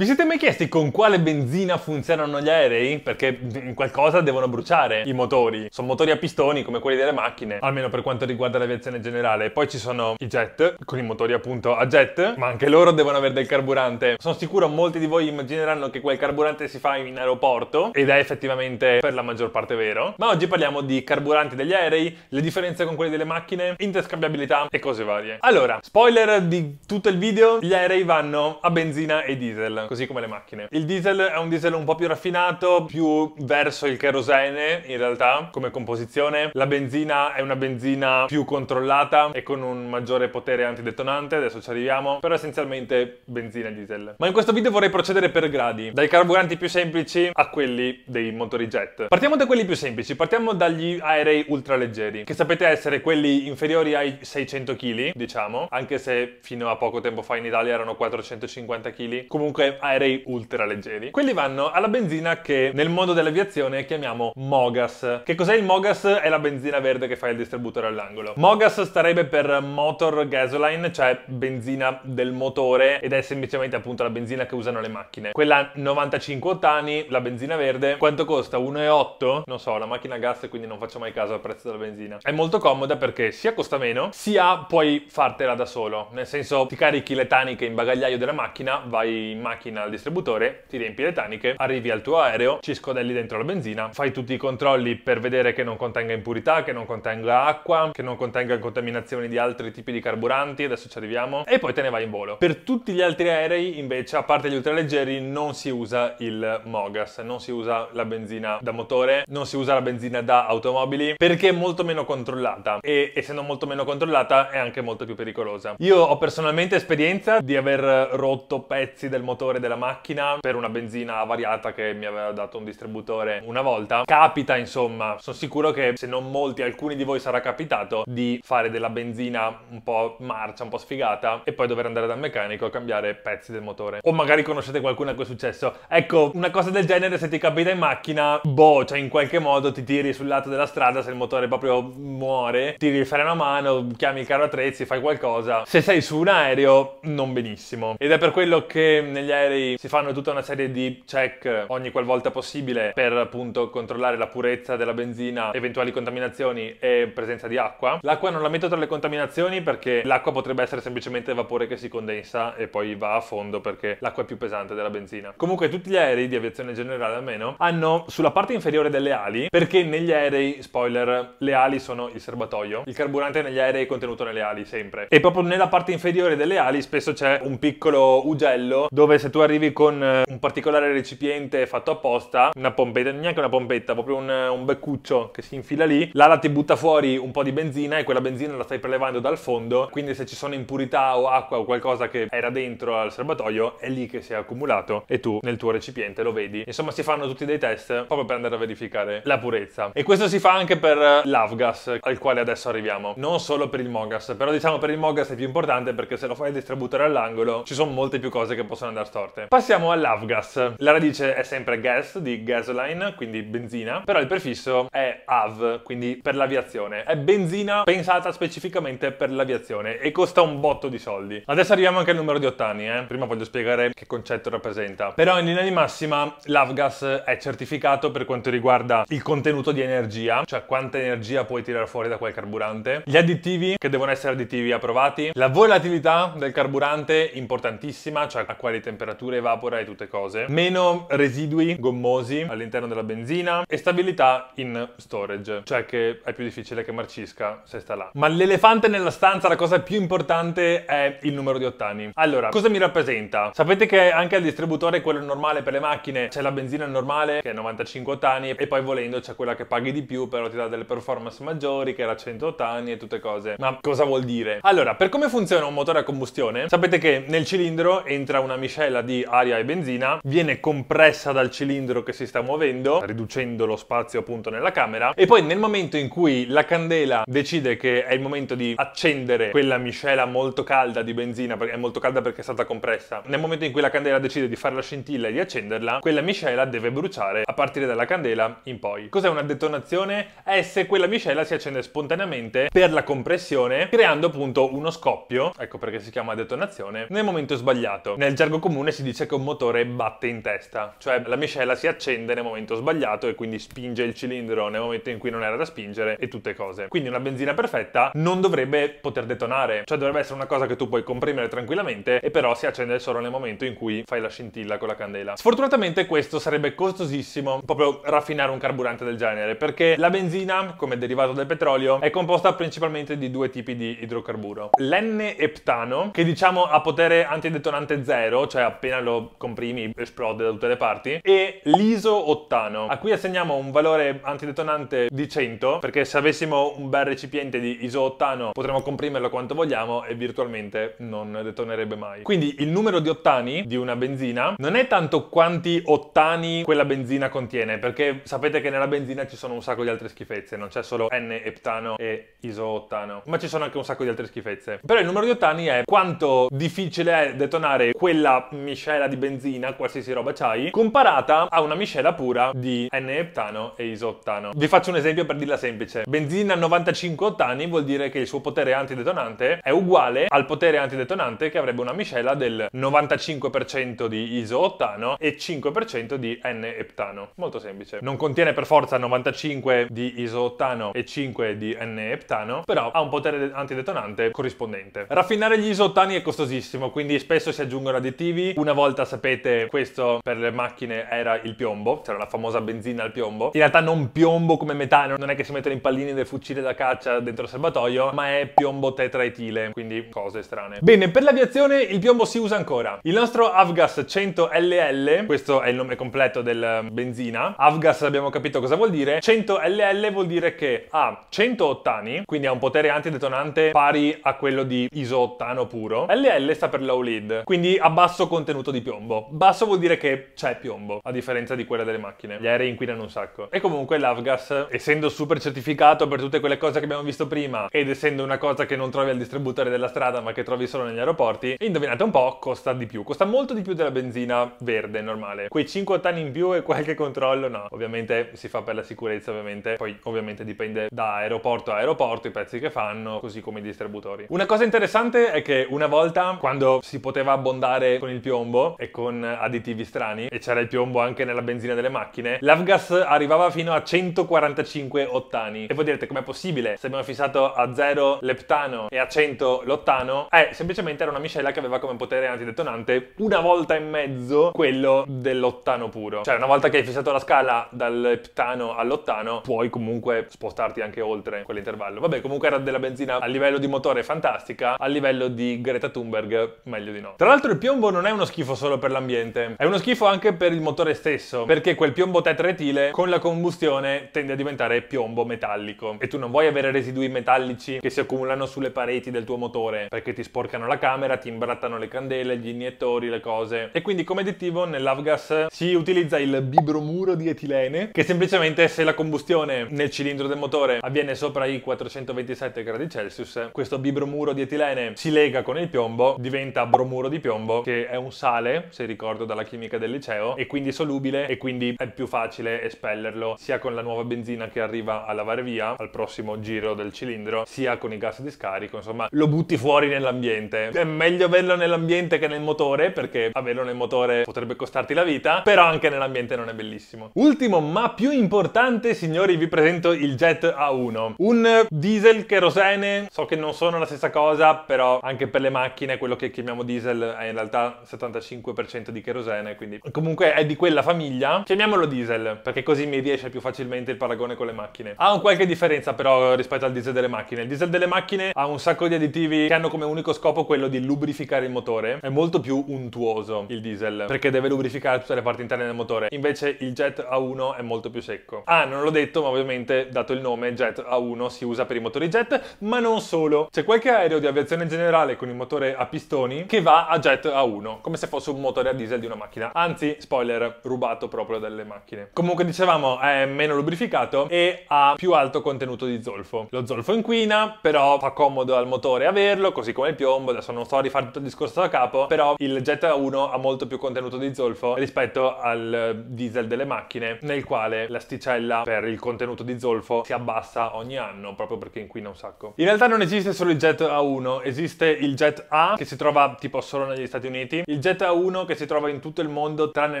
Vi siete mai chiesti con quale benzina funzionano gli aerei? Perché in qualcosa devono bruciare i motori. Sono motori a pistoni come quelli delle macchine, almeno per quanto riguarda l'aviazione generale. Poi ci sono i jet, con i motori appunto a jet, ma anche loro devono avere del carburante. Sono sicuro molti di voi immagineranno che quel carburante si fa in aeroporto ed è effettivamente per la maggior parte vero. Ma oggi parliamo di carburanti degli aerei, le differenze con quelli delle macchine, interscambiabilità e cose varie. Allora, spoiler di tutto il video, gli aerei vanno a benzina e diesel così come le macchine. Il diesel è un diesel un po' più raffinato, più verso il kerosene in realtà come composizione. La benzina è una benzina più controllata e con un maggiore potere antidetonante, adesso ci arriviamo, però essenzialmente benzina e diesel. Ma in questo video vorrei procedere per gradi, dai carburanti più semplici a quelli dei motori jet. Partiamo da quelli più semplici, partiamo dagli aerei ultraleggeri, che sapete essere quelli inferiori ai 600 kg, diciamo, anche se fino a poco tempo fa in Italia erano 450 kg. Comunque aerei ultra leggeri. Quelli vanno alla benzina che nel mondo dell'aviazione chiamiamo MOGAS. Che cos'è il MOGAS? È la benzina verde che fa il distributore all'angolo. MOGAS starebbe per Motor Gasoline, cioè benzina del motore ed è semplicemente appunto la benzina che usano le macchine. Quella 95 ottani, la benzina verde, quanto costa? 1,8? Non so, la macchina a gas quindi non faccio mai caso al prezzo della benzina. È molto comoda perché sia costa meno, sia puoi fartela da solo. Nel senso ti carichi le taniche in bagagliaio della macchina, vai in macchina macchina al distributore, ti riempi le taniche, arrivi al tuo aereo, ci scodelli dentro la benzina, fai tutti i controlli per vedere che non contenga impurità, che non contenga acqua, che non contenga contaminazioni di altri tipi di carburanti, adesso ci arriviamo, e poi te ne vai in volo. Per tutti gli altri aerei, invece, a parte gli ultraleggeri, non si usa il Mogas, non si usa la benzina da motore, non si usa la benzina da automobili, perché è molto meno controllata e essendo molto meno controllata è anche molto più pericolosa. Io ho personalmente esperienza di aver rotto pezzi del motore valore della macchina per una benzina variata che mi aveva dato un distributore una volta. Capita, insomma, sono sicuro che se non molti, alcuni di voi sarà capitato di fare della benzina un po' marcia, un po' sfigata e poi dover andare dal meccanico a cambiare pezzi del motore. O magari conoscete qualcuno a cui è successo. Ecco, una cosa del genere se ti capita in macchina, boh, cioè in qualche modo ti tiri sul lato della strada se il motore proprio muore, tiri il freno a mano, chiami il carro attrezzi, fai qualcosa. Se sei su un aereo, non benissimo. Ed è per quello che negli aerei aerei, si fanno tutta una serie di check ogni qualvolta possibile per appunto controllare la purezza della benzina, eventuali contaminazioni e presenza di acqua. L'acqua non la metto tra le contaminazioni perché l'acqua potrebbe essere semplicemente vapore che si condensa e poi va a fondo perché l'acqua è più pesante della benzina. Comunque tutti gli aerei di aviazione generale almeno hanno sulla parte inferiore delle ali perché negli aerei, spoiler, le ali sono il serbatoio, il carburante negli aerei è contenuto nelle ali sempre e proprio nella parte inferiore delle ali spesso c'è un piccolo ugello dove se tu arrivi con eh, un particolare recipiente fatto apposta, una pompetta, neanche una pompetta, proprio un, eh, un beccuccio che si infila lì, l'ala ti butta fuori un po' di benzina e quella benzina la stai prelevando dal fondo, quindi se ci sono impurità o acqua o qualcosa che era dentro al serbatoio, è lì che si è accumulato e tu nel tuo recipiente lo vedi. Insomma, si fanno tutti dei test proprio per andare a verificare la purezza. E questo si fa anche per eh, l'Avgas, al quale adesso arriviamo, non solo per il Mogas, però diciamo per il Mogas è più importante perché se lo fai distributore all'angolo ci sono molte più cose che possono andare storte sorte. Passiamo all'avgas. La radice è sempre gas di gasoline, quindi benzina, però il prefisso è av, quindi per l'aviazione. È benzina pensata specificamente per l'aviazione e costa un botto di soldi. Adesso arriviamo anche al numero di ottani, eh. Prima voglio spiegare che concetto rappresenta. Però in linea di massima l'avgas è certificato per quanto riguarda il contenuto di energia, cioè quanta energia puoi tirare fuori da quel carburante, gli additivi che devono essere additivi approvati, la volatilità del carburante importantissima, cioè a quali temperature temperature evapora e tutte cose, meno residui gommosi all'interno della benzina e stabilità in storage, cioè che è più difficile che marcisca se sta là. Ma l'elefante nella stanza, la cosa più importante è il numero di ottani. Allora, cosa mi rappresenta? Sapete che anche al distributore, quello normale per le macchine, c'è la benzina normale che è 95 ottani e poi volendo c'è quella che paghi di più però ti dà delle performance maggiori che era 100 ottani e tutte cose. Ma cosa vuol dire? Allora, per come funziona un motore a combustione, sapete che nel cilindro entra una miscela quella di aria e benzina, viene compressa dal cilindro che si sta muovendo, riducendo lo spazio appunto nella camera, e poi nel momento in cui la candela decide che è il momento di accendere quella miscela molto calda di benzina, perché è molto calda perché è stata compressa, nel momento in cui la candela decide di fare la scintilla e di accenderla, quella miscela deve bruciare a partire dalla candela in poi. Cos'è una detonazione? È se quella miscela si accende spontaneamente per la compressione, creando appunto uno scoppio, ecco perché si chiama detonazione, nel momento sbagliato. Nel gergo comune fiamme si dice che un motore batte in testa, cioè la miscela si accende nel momento sbagliato e quindi spinge il cilindro nel momento in cui non era da spingere e tutte cose. Quindi una benzina perfetta non dovrebbe poter detonare, cioè dovrebbe essere una cosa che tu puoi comprimere tranquillamente e però si accende solo nel momento in cui fai la scintilla con la candela. Sfortunatamente questo sarebbe costosissimo proprio raffinare un carburante del genere perché la benzina, come derivato del petrolio, è composta principalmente di due tipi di idrocarburo. L'N-eptano, che diciamo ha potere antidetonante zero, cioè ha appena lo comprimi esplode da tutte le parti, e l'iso-ottano, a cui assegniamo un valore antidetonante di 100, perché se avessimo un bel recipiente di iso-ottano potremmo comprimerlo quanto vogliamo e virtualmente non detonerebbe mai. Quindi il numero di ottani di una benzina non è tanto quanti ottani quella benzina contiene, perché sapete che nella benzina ci sono un sacco di altre schifezze, non c'è solo N-eptano e iso-ottano, ma ci sono anche un sacco di altre schifezze. Però il numero di ottani è quanto difficile è detonare quella miscela di benzina, qualsiasi roba c'hai, comparata a una miscela pura di N-eptano e isottano. Vi faccio un esempio per dirla semplice. Benzina 95 ottani vuol dire che il suo potere antidetonante è uguale al potere antidetonante che avrebbe una miscela del 95% di isoottano e 5% di N-eptano. Molto semplice. Non contiene per forza 95 di isoottano e 5 di N-eptano, però ha un potere antidetonante corrispondente. Raffinare gli isoottani è costosissimo, quindi spesso si aggiungono additivi, una volta sapete questo per le macchine era il piombo, c'era la famosa benzina al piombo. In realtà non piombo come metano, non è che si mettono i pallini del fucile da caccia dentro il serbatoio, ma è piombo tetraetile, quindi cose strane. Bene, per l'aviazione il piombo si usa ancora. Il nostro Avgas 100 LL, questo è il nome completo del benzina. Avgas abbiamo capito cosa vuol dire. 100 LL vuol dire che ha 100 ottani, quindi ha un potere antidetonante pari a quello di isoottano puro. LL sta per low lead, quindi a basso contenuto contenuto di piombo. Basso vuol dire che c'è piombo, a differenza di quella delle macchine. Gli aerei inquinano un sacco. E comunque l'Avgas, essendo super certificato per tutte quelle cose che abbiamo visto prima, ed essendo una cosa che non trovi al distributore della strada, ma che trovi solo negli aeroporti, indovinate un po', costa di più. Costa molto di più della benzina verde normale. Quei 5 ottani in più e qualche controllo, no. Ovviamente si fa per la sicurezza, ovviamente. Poi ovviamente dipende da aeroporto a aeroporto, i pezzi che fanno, così come i distributori. Una cosa interessante è che una volta, quando si poteva abbondare con il piombo, piombo e con additivi strani e c'era il piombo anche nella benzina delle macchine, l'Avgas arrivava fino a 145 ottani. E voi direte com'è possibile? Se abbiamo fissato a 0 l'eptano e a 100 l'ottano, eh, semplicemente era una miscela che aveva come potere antidetonante una volta e mezzo quello dell'ottano puro. Cioè una volta che hai fissato la scala dal dall'eptano all'ottano, puoi comunque spostarti anche oltre quell'intervallo. Vabbè, comunque era della benzina a livello di motore fantastica, a livello di Greta Thunberg meglio di no. Tra l'altro il piombo non è una uno schifo solo per l'ambiente, è uno schifo anche per il motore stesso, perché quel piombo tetraetile con la combustione tende a diventare piombo metallico e tu non vuoi avere residui metallici che si accumulano sulle pareti del tuo motore, perché ti sporcano la camera, ti imbrattano le candele, gli iniettori, le cose. E quindi come additivo nell'Avgas si utilizza il bibromuro di etilene, che semplicemente se la combustione nel cilindro del motore avviene sopra i 427 gradi Celsius, questo bibromuro di etilene si lega con il piombo, diventa bromuro di piombo, che è un un sale, se ricordo dalla chimica del liceo, e quindi solubile e quindi è più facile espellerlo sia con la nuova benzina che arriva a lavare via al prossimo giro del cilindro, sia con i gas di scarico, insomma lo butti fuori nell'ambiente. È meglio averlo nell'ambiente che nel motore perché averlo nel motore potrebbe costarti la vita, però anche nell'ambiente non è bellissimo. Ultimo ma più importante signori vi presento il Jet A1, un diesel kerosene, so che non sono la stessa cosa però anche per le macchine quello che chiamiamo diesel è in realtà 75% di cherosene, quindi comunque è di quella famiglia. Chiamiamolo diesel, perché così mi riesce più facilmente il paragone con le macchine. Ha un qualche differenza però rispetto al diesel delle macchine. Il diesel delle macchine ha un sacco di additivi che hanno come unico scopo quello di lubrificare il motore. È molto più untuoso il diesel, perché deve lubrificare tutte le parti interne del motore. Invece il Jet A1 è molto più secco. Ah, non l'ho detto, ma ovviamente, dato il nome, Jet A1 si usa per i motori jet, ma non solo. C'è qualche aereo di aviazione generale con il motore a pistoni che va a Jet A1 come se fosse un motore a diesel di una macchina. Anzi, spoiler, rubato proprio dalle macchine. Comunque dicevamo è meno lubrificato e ha più alto contenuto di zolfo. Lo zolfo inquina, però fa comodo al motore averlo, così come il piombo. Adesso non sto a rifare tutto il discorso da capo, però il Jetta 1 ha molto più contenuto di zolfo rispetto al diesel delle macchine, nel quale l'asticella per il contenuto di zolfo si abbassa ogni anno, proprio perché inquina un sacco. In realtà non esiste solo il Jet A1, esiste il Jet A che si trova tipo solo negli Stati Uniti, il Jetta 1 che si trova in tutto il mondo tranne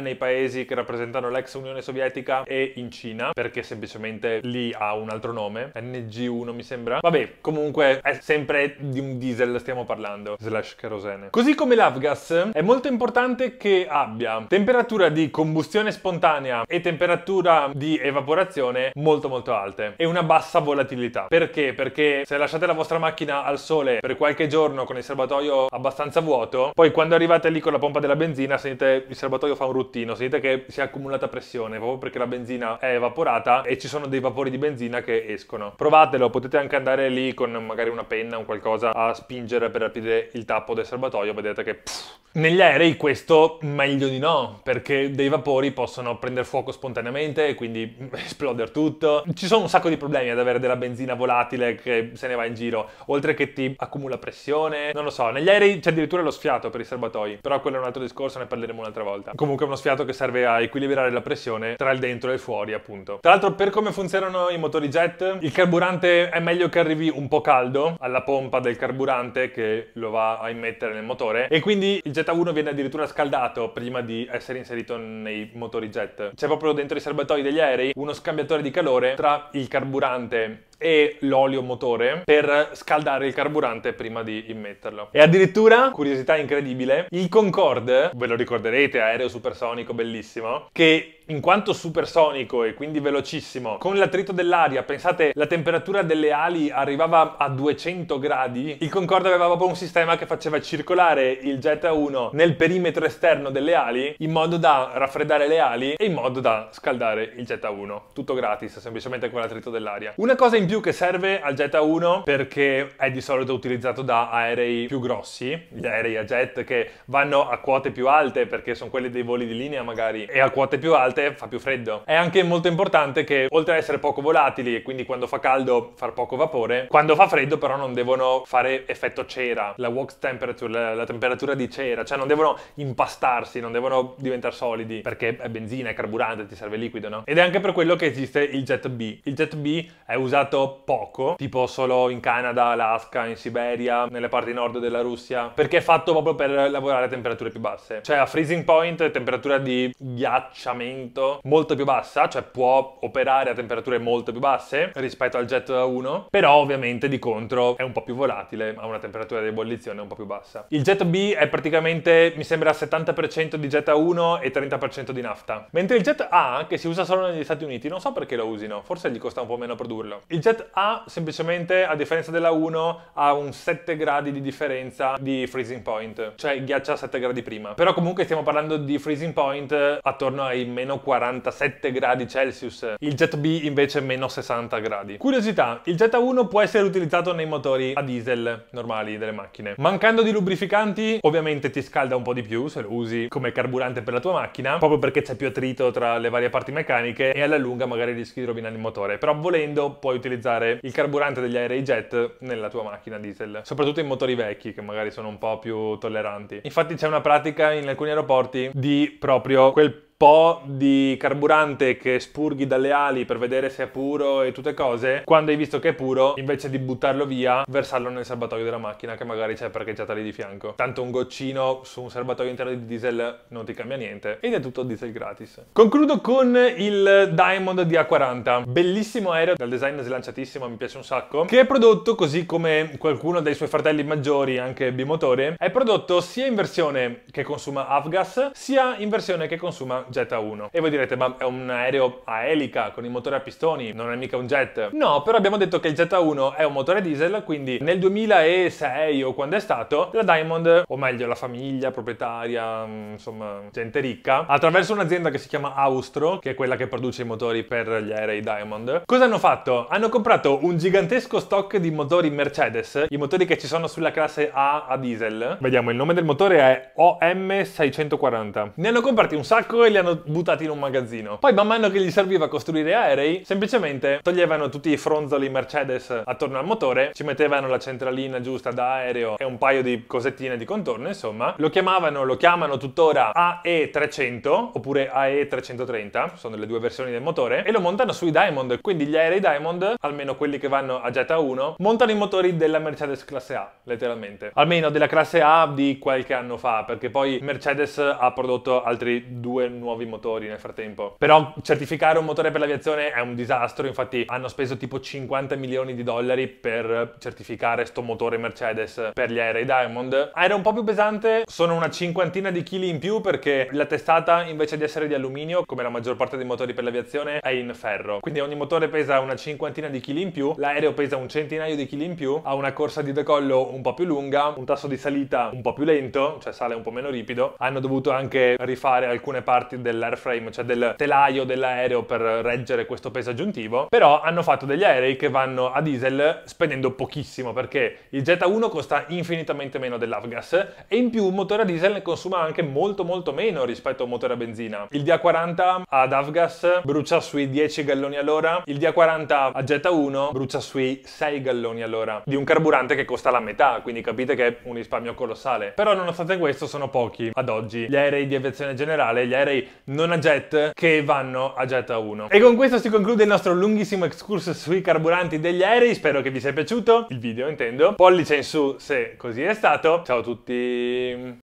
nei paesi che rappresentano l'ex Unione Sovietica e in Cina perché semplicemente lì ha un altro nome, NG1 mi sembra. Vabbè, comunque è sempre di un diesel stiamo parlando, slash kerosene. Così come l'Avgas è molto importante che abbia temperatura di combustione spontanea e temperatura di evaporazione molto molto alte e una bassa volatilità. Perché? Perché se lasciate la vostra macchina al sole per qualche giorno con il serbatoio abbastanza vuoto, poi quando arrivate lì lì con la pompa della benzina sentite il serbatoio fa un ruttino, sentite che si è accumulata pressione proprio perché la benzina è evaporata e ci sono dei vapori di benzina che escono. Provatelo, potete anche andare lì con magari una penna o qualcosa a spingere per aprire il tappo del serbatoio, vedete che pff, negli aerei questo meglio di no, perché dei vapori possono prendere fuoco spontaneamente e quindi esplodere tutto. Ci sono un sacco di problemi ad avere della benzina volatile che se ne va in giro, oltre che ti accumula pressione, non lo so. Negli aerei c'è addirittura lo sfiato per i serbatoi, però quello è un altro discorso, ne parleremo un'altra volta. Comunque è uno sfiato che serve a equilibrare la pressione tra il dentro e il fuori, appunto. Tra l'altro per come funzionano i motori jet, il carburante è meglio che arrivi un po' caldo alla pompa del carburante che lo va a immettere nel motore e quindi il jet Z1 viene addirittura scaldato prima di essere inserito nei motori jet. C'è proprio dentro i serbatoi degli aerei uno scambiatore di calore tra il carburante e l'olio motore per scaldare il carburante prima di immetterlo. E addirittura, curiosità incredibile, il Concorde, ve lo ricorderete, aereo supersonico bellissimo, che in quanto supersonico e quindi velocissimo, con l'attrito dell'aria, pensate, la temperatura delle ali arrivava a 200 gradi, il Concorde aveva proprio un sistema che faceva circolare il jet A1 nel perimetro esterno delle ali in modo da raffreddare le ali e in modo da scaldare il jet A1. Tutto gratis, semplicemente con l'attrito dell'aria. Una cosa importante più che serve al Jetta 1 perché è di solito utilizzato da aerei più grossi, gli aerei a jet che vanno a quote più alte perché sono quelli dei voli di linea magari e a quote più alte fa più freddo. È anche molto importante che oltre ad essere poco volatili e quindi quando fa caldo far poco vapore, quando fa freddo però non devono fare effetto cera, la walk temperature, la, la temperatura di cera, cioè non devono impastarsi, non devono diventare solidi perché è benzina, è carburante, ti serve liquido, no? Ed è anche per quello che esiste il Jet B. Il Jet B è usato poco, tipo solo in Canada, Alaska, in Siberia, nelle parti nord della Russia, perché è fatto proprio per lavorare a temperature più basse. Cioè a freezing point, temperatura di ghiacciamento molto più bassa, cioè può operare a temperature molto più basse rispetto al jet da 1, però ovviamente di contro è un po' più volatile, ha una temperatura di ebollizione un po' più bassa. Il jet B è praticamente, mi sembra, 70% di jet A1 e 30% di nafta. Mentre il jet A, che si usa solo negli Stati Uniti, non so perché lo usino, forse gli costa un po' meno produrlo. Il jet chipset ha semplicemente, a differenza della 1, ha un 7 gradi di differenza di freezing point, cioè ghiaccia 7 gradi prima. Però comunque stiamo parlando di freezing point eh, attorno ai meno 47 gradi Celsius, il Jet B invece meno 60 gradi. Curiosità, il Jet a 1 può essere utilizzato nei motori a diesel normali delle macchine. Mancando di lubrificanti, ovviamente ti scalda un po' di più se lo usi come carburante per la tua macchina, proprio perché c'è più attrito tra le varie parti meccaniche e alla lunga magari rischi di rovinare il motore. Però volendo puoi utilizzare utilizzare il carburante degli aerei jet nella tua macchina diesel, soprattutto in motori vecchi che magari sono un po' più tolleranti. Infatti c'è una pratica in alcuni aeroporti di proprio quel po' di carburante che spurghi dalle ali per vedere se è puro e tutte cose, quando hai visto che è puro, invece di buttarlo via, versarlo nel serbatoio della macchina che magari c'è parcheggiata lì di fianco. Tanto un goccino su un serbatoio intero di diesel non ti cambia niente ed è tutto diesel gratis. Concludo con il Diamond DA40, bellissimo aereo dal design slanciatissimo, mi piace un sacco, che è prodotto così come qualcuno dei suoi fratelli maggiori, anche bimotore, è prodotto sia in versione che consuma avgas, sia in versione che consuma Z1. E voi direte, ma è un aereo a elica con il motore a pistoni, non è mica un jet. No, però abbiamo detto che il Z1 è un motore diesel, quindi nel 2006 o quando è stato, la Diamond, o meglio la famiglia proprietaria, mm, insomma, gente ricca, attraverso un'azienda che si chiama Austro, che è quella che produce i motori per gli aerei Diamond, cosa hanno fatto? Hanno comprato un gigantesco stock di motori Mercedes, i motori che ci sono sulla classe A a diesel. Vediamo, il nome del motore è OM640. Ne hanno comprati un sacco e li hanno buttati in un magazzino. Poi man mano che gli serviva costruire aerei, semplicemente toglievano tutti i fronzoli Mercedes attorno al motore, ci mettevano la centralina giusta da aereo e un paio di cosettine di contorno, insomma. Lo chiamavano, lo chiamano tuttora AE300 oppure AE330, sono le due versioni del motore, e lo montano sui Diamond. Quindi gli aerei Diamond, almeno quelli che vanno a Jetta 1, montano i motori della Mercedes classe A, letteralmente. Almeno della classe A di qualche anno fa, perché poi Mercedes ha prodotto altri due nuovi nuovi motori nel frattempo. Però certificare un motore per l'aviazione è un disastro, infatti hanno speso tipo 50 milioni di dollari per certificare sto motore Mercedes per gli aerei Diamond. Era un po' più pesante, sono una cinquantina di chili in più perché la testata invece di essere di alluminio, come la maggior parte dei motori per l'aviazione, è in ferro. Quindi ogni motore pesa una cinquantina di chili in più, l'aereo pesa un centinaio di chili in più, ha una corsa di decollo un po' più lunga, un tasso di salita un po' più lento, cioè sale un po' meno ripido. Hanno dovuto anche rifare alcune parti parti dell'airframe, cioè del telaio dell'aereo per reggere questo peso aggiuntivo, però hanno fatto degli aerei che vanno a diesel spendendo pochissimo perché il Jetta 1 costa infinitamente meno dell'Avgas e in più un motore a diesel ne consuma anche molto molto meno rispetto a un motore a benzina. Il DA40 ad Avgas brucia sui 10 galloni all'ora, il DA40 a Jetta 1 brucia sui 6 galloni all'ora di un carburante che costa la metà, quindi capite che è un risparmio colossale. Però nonostante questo sono pochi ad oggi gli aerei di aviazione generale, gli aerei non a jet che vanno a jet A1. E con questo si conclude il nostro lunghissimo excursus sui carburanti degli aerei, spero che vi sia piaciuto, il video intendo, pollice in su se così è stato, ciao a tutti!